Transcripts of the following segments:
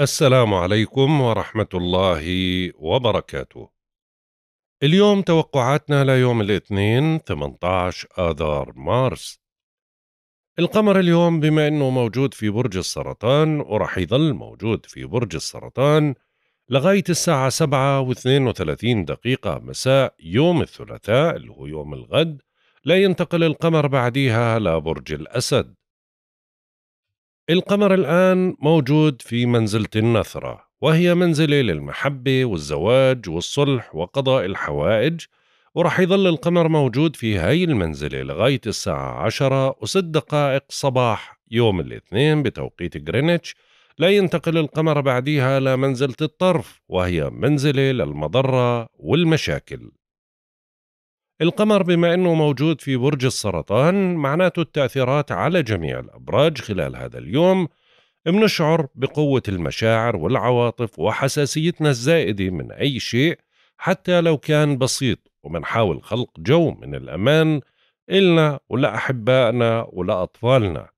السلام عليكم ورحمة الله وبركاته. اليوم توقعاتنا ليوم الاثنين 18 آذار مارس. القمر اليوم بما انه موجود في برج السرطان ورح يظل موجود في برج السرطان لغاية الساعة 7 و32 دقيقة مساء يوم الثلاثاء اللي هو يوم الغد لا ينتقل القمر بعديها لبرج الأسد القمر الآن موجود في منزلة النثرة وهي منزلة للمحبة والزواج والصلح وقضاء الحوائج ورح يظل القمر موجود في هاي المنزلة لغاية الساعة عشرة وست دقائق صباح يوم الاثنين بتوقيت غرينتش لا ينتقل القمر بعديها لمنزلة الطرف وهي منزلة للمضرة والمشاكل القمر بما أنه موجود في برج السرطان معناته التأثيرات على جميع الأبراج خلال هذا اليوم بنشعر بقوة المشاعر والعواطف وحساسيتنا الزائدة من أي شيء حتى لو كان بسيط ومنحاول خلق جو من الأمان إلنا ولأحبائنا ولأطفالنا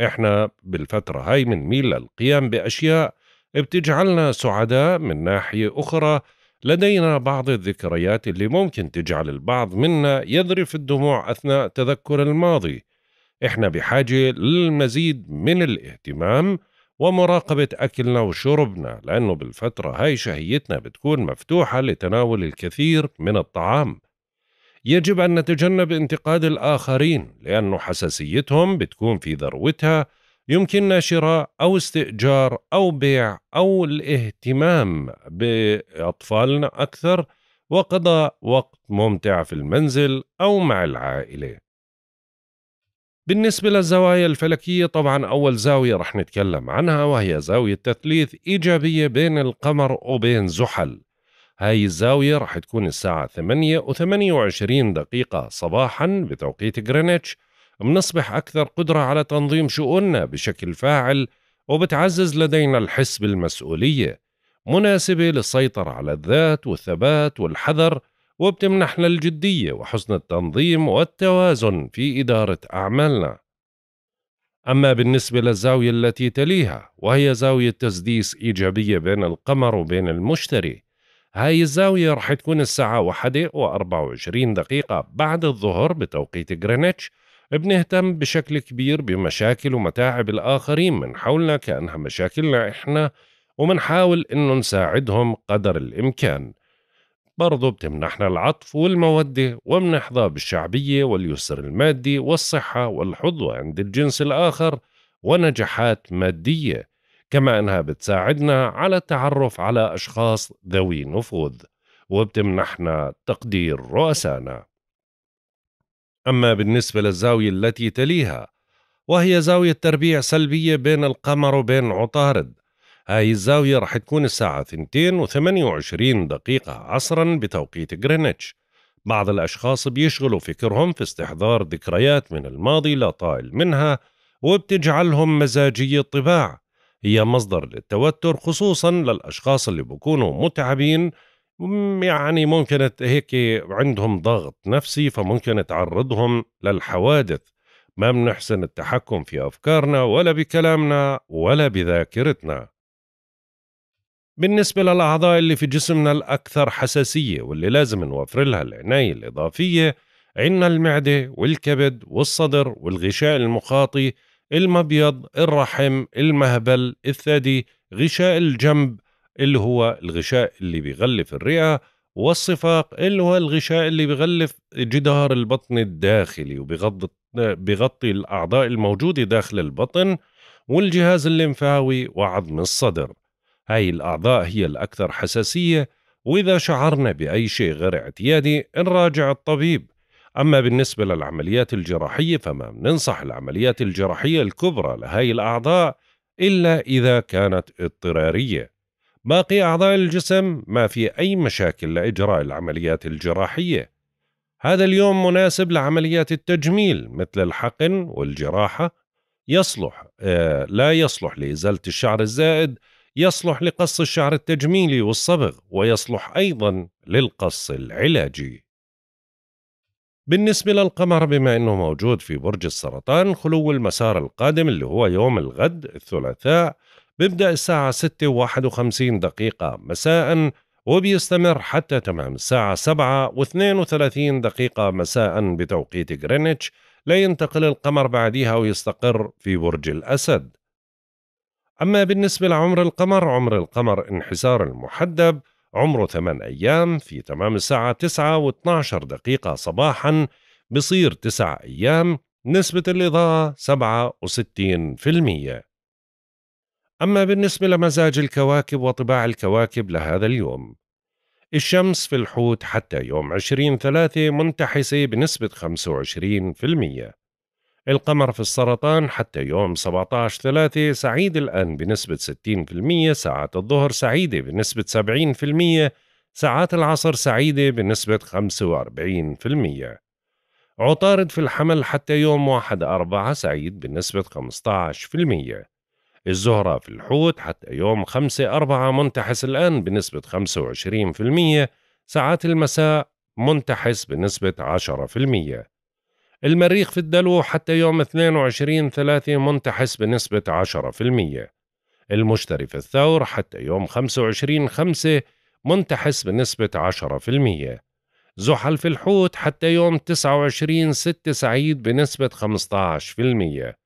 إحنا بالفترة هاي ميل للقيام بأشياء بتجعلنا سعداء من ناحية أخرى لدينا بعض الذكريات اللي ممكن تجعل البعض منا يذرف الدموع أثناء تذكر الماضي إحنا بحاجة للمزيد من الاهتمام ومراقبة أكلنا وشربنا لأنه بالفترة هاي شهيتنا بتكون مفتوحة لتناول الكثير من الطعام يجب أن نتجنب انتقاد الآخرين لأن حساسيتهم بتكون في ذروتها يمكننا شراء أو استئجار أو بيع أو الاهتمام بأطفالنا أكثر وقضاء وقت ممتع في المنزل أو مع العائلة. بالنسبة للزوايا الفلكية طبعا أول زاوية رح نتكلم عنها وهي زاوية تثليث إيجابية بين القمر وبين زحل هاي الزاوية رح تكون الساعة 8 و 28 دقيقة صباحا بتوقيت غرينتش بنصبح أكثر قدرة على تنظيم شؤوننا بشكل فاعل وبتعزز لدينا الحس بالمسؤولية مناسبة للسيطرة على الذات والثبات والحذر وبتمنحنا الجدية وحسن التنظيم والتوازن في إدارة أعمالنا أما بالنسبة للزاوية التي تليها وهي زاوية تسديس إيجابية بين القمر وبين المشتري هاي الزاوية رح تكون الساعة واحدة وأربعة وعشرين دقيقة بعد الظهر بتوقيت غرينتش بنهتم بشكل كبير بمشاكل ومتاعب الآخرين من حولنا كأنها مشاكلنا إحنا ومنحاول إنه نساعدهم قدر الإمكان برضو بتمنحنا العطف والمودة ومنحظى بالشعبية واليسر المادي والصحة والحظوة عند الجنس الآخر ونجاحات مادية كما أنها بتساعدنا على التعرف على أشخاص ذوي نفوذ وبتمنحنا تقدير رؤسانا أما بالنسبة للزاوية التي تليها وهي زاوية تربيع سلبية بين القمر وبين عطارد هاي الزاوية رح تكون الساعة 2 و 28 دقيقة عصرا بتوقيت غرينتش بعض الأشخاص بيشغلوا فكرهم في استحضار ذكريات من الماضي لا طائل منها وبتجعلهم مزاجي الطباع هي مصدر للتوتر خصوصا للأشخاص اللي بكونوا متعبين يعني ممكن هيك عندهم ضغط نفسي فممكن تعرضهم للحوادث ما بنحسن التحكم في أفكارنا ولا بكلامنا ولا بذاكرتنا بالنسبة للأعضاء اللي في جسمنا الأكثر حساسية واللي لازم نوفر لها العناية الإضافية عنا المعدة والكبد والصدر والغشاء المخاطي المبيض الرحم المهبل الثدي غشاء الجنب اللي هو الغشاء اللي بيغلف الرئة والصفاق اللي هو الغشاء اللي بيغلف جدار البطن الداخلي وبيغطي الأعضاء الموجودة داخل البطن والجهاز الليمفاوي وعظم الصدر هاي الأعضاء هي الأكثر حساسية وإذا شعرنا بأي شيء غير اعتيادي نراجع الطبيب أما بالنسبة للعمليات الجراحية فما بننصح العمليات الجراحية الكبرى لهاي الأعضاء إلا إذا كانت اضطرارية باقي أعضاء الجسم ما في أي مشاكل لإجراء العمليات الجراحية هذا اليوم مناسب لعمليات التجميل مثل الحقن والجراحة يصلح آه، لا يصلح لإزالة الشعر الزائد يصلح لقص الشعر التجميلي والصبغ ويصلح أيضا للقص العلاجي بالنسبة للقمر بما أنه موجود في برج السرطان خلو المسار القادم اللي هو يوم الغد الثلاثاء بيبدأ الساعة 6 و51 دقيقة مساء وبيستمر حتى تمام الساعة 7 و32 دقيقة مساء بتوقيت غرينتش لا ينتقل القمر بعدها ويستقر في برج الأسد أما بالنسبة لعمر القمر عمر القمر انحسار المحدب عمره 8 أيام في تمام الساعة 9 و12 دقيقة صباحا بصير 9 أيام نسبة الإضاءة 67% أما بالنسبة لمزاج الكواكب وطباع الكواكب لهذا اليوم الشمس في الحوت حتى يوم 20 ثلاثة منتحسة بنسبة 25% القمر في السرطان حتى يوم 17 ثلاثة سعيد الآن بنسبة 60% ساعات الظهر سعيدة بنسبة 70% ساعات العصر سعيدة بنسبة 45% عطارد في الحمل حتى يوم 1 أربعة سعيد بنسبة المية الزهرة في الحوت حتى يوم 5 4 منتحس الآن بنسبة 25% ساعات المساء منتحس بنسبة 10% المريخ في الدلو حتى يوم 22 3 منتحس بنسبة 10% المشتري في الثور حتى يوم 25 5 منتحس بنسبة 10% زحل في الحوت حتى يوم 29 6 سعيد بنسبة 15%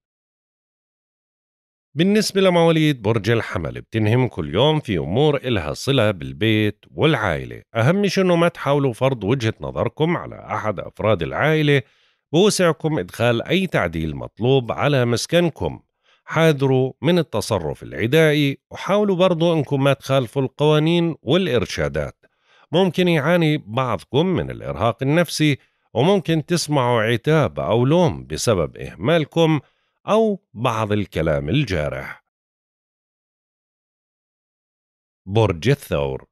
بالنسبة لمواليد برج الحمل بتنهم كل يوم في أمور إلها صلة بالبيت والعائلة أهم شي أنه ما تحاولوا فرض وجهة نظركم على أحد أفراد العائلة بوسعكم إدخال أي تعديل مطلوب على مسكنكم حاذروا من التصرف العدائي وحاولوا برضو أنكم ما تخالفوا القوانين والإرشادات ممكن يعاني بعضكم من الإرهاق النفسي وممكن تسمعوا عتاب أو لوم بسبب إهمالكم أو بعض الكلام الجارح. برج الثور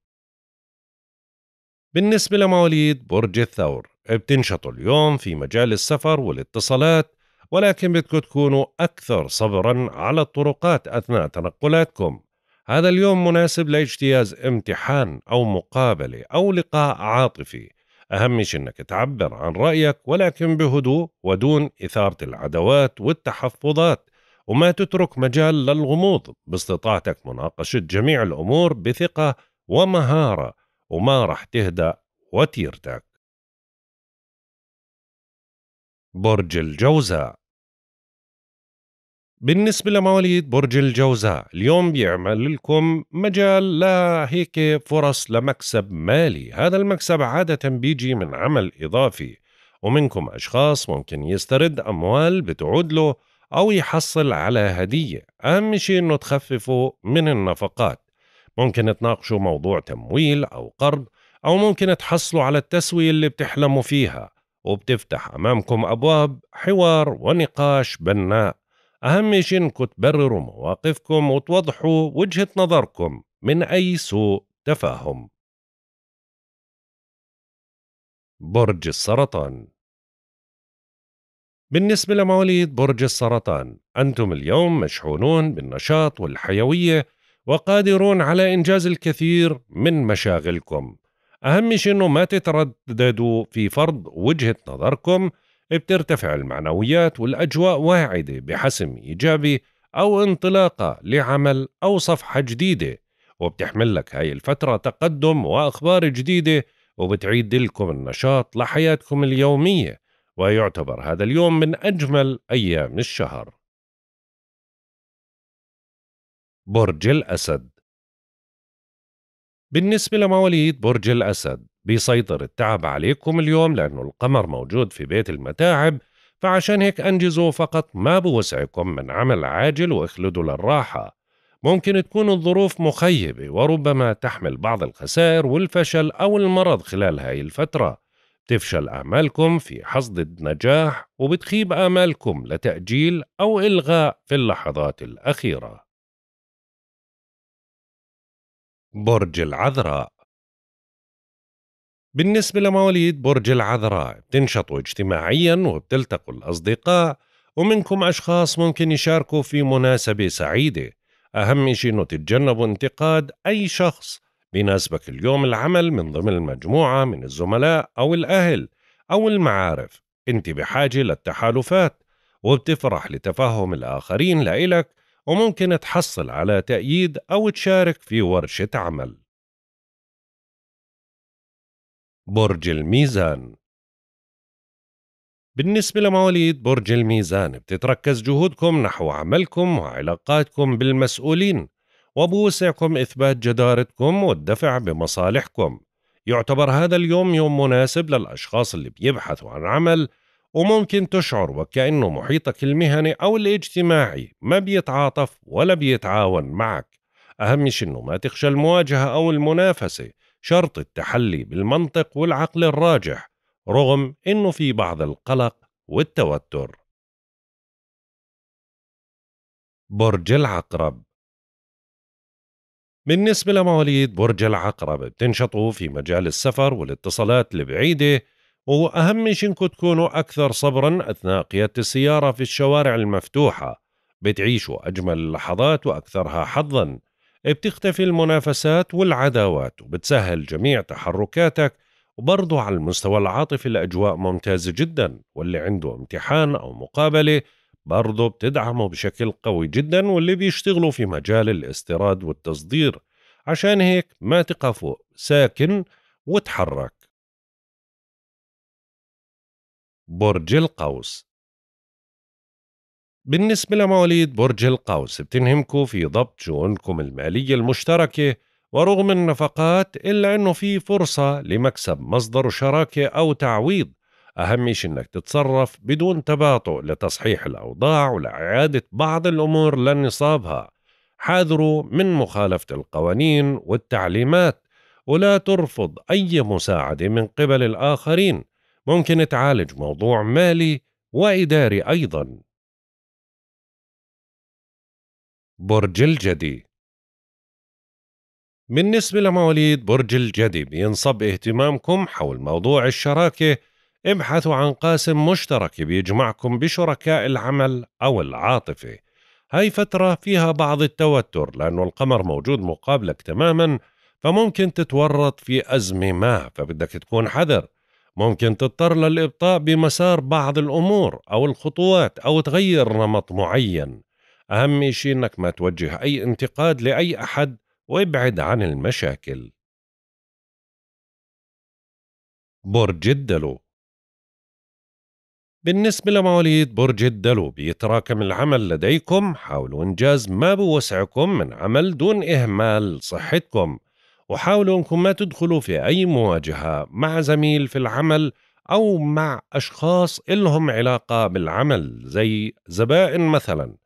بالنسبة لمواليد برج الثور بتنشطوا اليوم في مجال السفر والاتصالات ولكن بدكم تكونوا أكثر صبرا على الطرقات أثناء تنقلاتكم هذا اليوم مناسب لاجتياز امتحان أو مقابلة أو لقاء عاطفي أهم شيء أنك تعبر عن رأيك ولكن بهدوء ودون إثارة العداوات والتحفظات وما تترك مجال للغموض باستطاعتك مناقشة جميع الأمور بثقة ومهارة وما رح تهدأ وتيرتك برج الجوزاء بالنسبة لمواليد برج الجوزاء اليوم بيعمل لكم مجال لهيك فرص لمكسب مالي هذا المكسب عادة بيجي من عمل إضافي ومنكم أشخاص ممكن يسترد أموال بتعود له أو يحصل على هدية أهم شيء أنه تخففوا من النفقات ممكن تناقشوا موضوع تمويل أو قرض أو ممكن تحصلوا على التسوية اللي بتحلموا فيها وبتفتح أمامكم أبواب حوار ونقاش بناء أهم شيء إنكم تبرروا مواقفكم وتوضحوا وجهة نظركم من أي سوء تفاهم برج السرطان بالنسبة لمواليد برج السرطان أنتم اليوم مشحونون بالنشاط والحيوية وقادرون على إنجاز الكثير من مشاغلكم أهم شيء أنه ما تترددوا في فرض وجهة نظركم بترتفع المعنويات والأجواء واعدة بحسم إيجابي أو انطلاقة لعمل أو صفحة جديدة وبتحمل لك هاي الفترة تقدم وأخبار جديدة وبتعيد لكم النشاط لحياتكم اليومية ويعتبر هذا اليوم من أجمل أيام الشهر برج الأسد بالنسبة لمواليد برج الأسد بيسيطر التعب عليكم اليوم لأنه القمر موجود في بيت المتاعب فعشان هيك أنجزوا فقط ما بوسعكم من عمل عاجل واخلدوا للراحة ممكن تكون الظروف مخيبة وربما تحمل بعض الخسائر والفشل أو المرض خلال هاي الفترة تفشل آمالكم في حصد النجاح وبتخيب آمالكم لتأجيل أو إلغاء في اللحظات الأخيرة برج العذراء بالنسبة لمواليد برج العذراء بتنشطوا اجتماعيا وبتلتقوا الأصدقاء ومنكم أشخاص ممكن يشاركوا في مناسبة سعيدة أهم شيء أنه تتجنبوا انتقاد أي شخص بيناسبك اليوم العمل من ضمن المجموعة من الزملاء أو الأهل أو المعارف أنت بحاجة للتحالفات وبتفرح لتفهم الآخرين لإلك وممكن تحصل على تأييد أو تشارك في ورشة عمل برج الميزان بالنسبة لمواليد برج الميزان بتتركز جهودكم نحو عملكم وعلاقاتكم بالمسؤولين وبوسعكم إثبات جدارتكم والدفع بمصالحكم يعتبر هذا اليوم يوم مناسب للأشخاص اللي بيبحثوا عن عمل وممكن تشعر وكأنه محيطك المهني أو الاجتماعي ما بيتعاطف ولا بيتعاون معك أهم شيء إنه ما تخشى المواجهة أو المنافسة شرط التحلي بالمنطق والعقل الراجح رغم انه في بعض القلق والتوتر برج العقرب بالنسبة لمواليد برج العقرب بتنشطوا في مجال السفر والاتصالات البعيدة وأهم شيء إنكم تكونوا أكثر صبرا أثناء قيادة السيارة في الشوارع المفتوحة بتعيشوا أجمل اللحظات وأكثرها حظا بتختفي المنافسات والعداوات وبتسهل جميع تحركاتك وبرضه على المستوى العاطفي الأجواء ممتازة جدا واللي عنده امتحان أو مقابلة برضه بتدعمه بشكل قوي جدا واللي بيشتغلوا في مجال الاستيراد والتصدير عشان هيك ما تقفوا ساكن وتحرك برج القوس بالنسبة لمواليد برج القوس بتنهمكوا في ضبط شؤونكم المالية المشتركة ورغم النفقات إلا أنه في فرصة لمكسب مصدر شراكة أو تعويض أهم شيء أنك تتصرف بدون تباطؤ لتصحيح الأوضاع ولإعادة بعض الأمور لنصابها حاذروا من مخالفة القوانين والتعليمات ولا ترفض أي مساعدة من قبل الآخرين ممكن تعالج موضوع مالي وإداري أيضاً برج الجدي بالنسبة لمواليد برج الجدي بينصب اهتمامكم حول موضوع الشراكة ابحثوا عن قاسم مشترك بيجمعكم بشركاء العمل أو العاطفة هاي فترة فيها بعض التوتر لأنه القمر موجود مقابلك تماما فممكن تتورط في أزمة ما فبدك تكون حذر ممكن تضطر للإبطاء بمسار بعض الأمور أو الخطوات أو تغير نمط معين أهم شيء أنك ما توجه أي انتقاد لأي أحد وابعد عن المشاكل برج الدلو بالنسبة لمواليد برج الدلو بيتراكم العمل لديكم حاولوا إنجاز ما بوسعكم من عمل دون إهمال صحتكم وحاولوا أنكم ما تدخلوا في أي مواجهة مع زميل في العمل أو مع أشخاص إلهم علاقة بالعمل زي زبائن مثلاً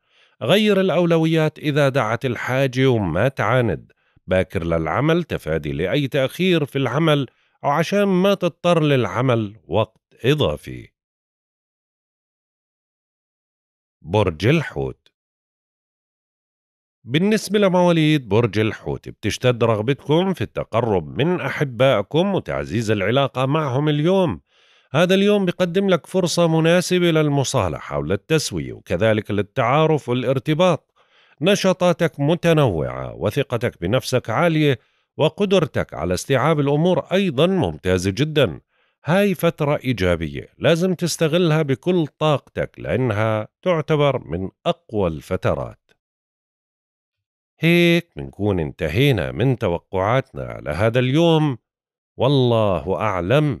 غير الأولويات إذا دعت الحاجة وما تعاند باكر للعمل تفادي لأي تأخير في العمل أو عشان ما تضطر للعمل وقت إضافي برج الحوت بالنسبة لمواليد برج الحوت بتشتد رغبتكم في التقرب من أحبائكم وتعزيز العلاقة معهم اليوم هذا اليوم بيقدم لك فرصة مناسبة للمصالحة وللتسوية وكذلك للتعارف والارتباط نشاطاتك متنوعة وثقتك بنفسك عالية وقدرتك على استيعاب الأمور أيضا ممتازة جدا هاي فترة إيجابية لازم تستغلها بكل طاقتك لأنها تعتبر من أقوى الفترات هيك بنكون انتهينا من توقعاتنا لهذا اليوم والله أعلم